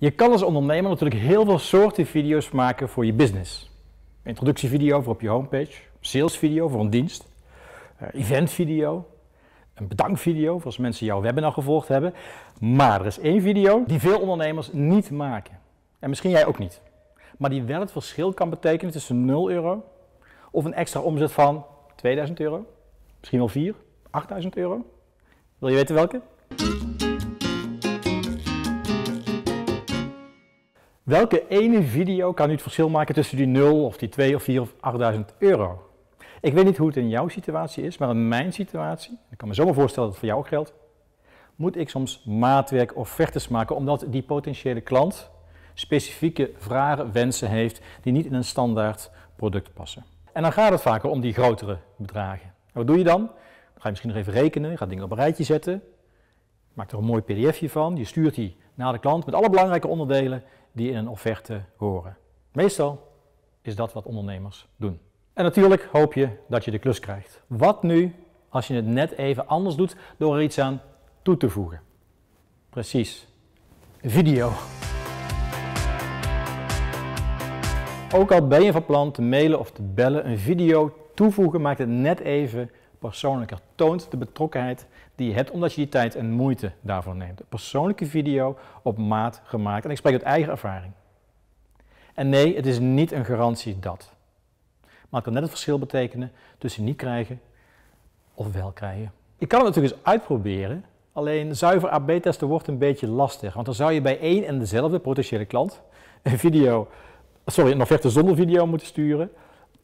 Je kan als ondernemer natuurlijk heel veel soorten video's maken voor je business. Introductievideo voor op je homepage, salesvideo voor een dienst, eventvideo, een bedankvideo voor als mensen jouw webinar gevolgd hebben. Maar er is één video die veel ondernemers niet maken. En misschien jij ook niet. Maar die wel het verschil kan betekenen tussen 0 euro of een extra omzet van 2000 euro, misschien wel 4, 8000 euro. Wil je weten welke? Welke ene video kan nu het verschil maken tussen die 0 of die 2 of 4 of 8000 euro? Ik weet niet hoe het in jouw situatie is, maar in mijn situatie, ik kan me zomaar voorstellen dat het voor jou geldt, moet ik soms maatwerk offertes maken omdat die potentiële klant specifieke vragen, wensen heeft die niet in een standaard product passen. En dan gaat het vaker om die grotere bedragen. wat doe je dan? Dan ga je misschien nog even rekenen, je gaat dingen op een rijtje zetten, maakt er een mooi pdfje van, je stuurt die naar de klant met alle belangrijke onderdelen die in een offerte horen. Meestal is dat wat ondernemers doen. En natuurlijk hoop je dat je de klus krijgt. Wat nu als je het net even anders doet door er iets aan toe te voegen? Precies, video. Ook al ben je van plan te mailen of te bellen, een video toevoegen maakt het net even persoonlijker. Toont de betrokkenheid die je hebt, omdat je die tijd en moeite daarvoor neemt. Een persoonlijke video op maat gemaakt. En ik spreek uit eigen ervaring. En nee, het is niet een garantie dat. Maar het kan net het verschil betekenen tussen niet krijgen of wel krijgen. Je kan het natuurlijk eens uitproberen, alleen zuiver AB-testen wordt een beetje lastig. Want dan zou je bij één en dezelfde potentiële klant een video, sorry, een offerte zonder video moeten sturen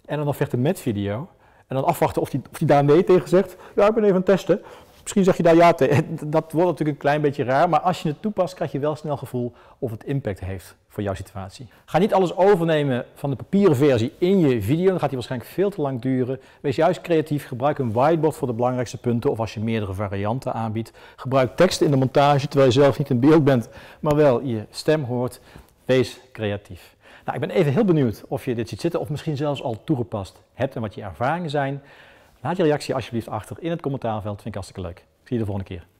en een offerte met video. En dan afwachten of hij die, of die daar nee tegen zegt. Ja, ik ben even aan het testen. Misschien zeg je daar ja tegen. Dat wordt natuurlijk een klein beetje raar, maar als je het toepast, krijg je wel snel gevoel of het impact heeft voor jouw situatie. Ga niet alles overnemen van de papieren versie in je video, dan gaat die waarschijnlijk veel te lang duren. Wees juist creatief, gebruik een whiteboard voor de belangrijkste punten of als je meerdere varianten aanbiedt. Gebruik tekst in de montage terwijl je zelf niet in beeld bent, maar wel je stem hoort. Wees creatief. Nou, ik ben even heel benieuwd of je dit ziet zitten of misschien zelfs al toegepast hebt en wat je ervaringen zijn. Laat je reactie alsjeblieft achter in het commentaarveld, vind ik hartstikke leuk. Ik zie je de volgende keer.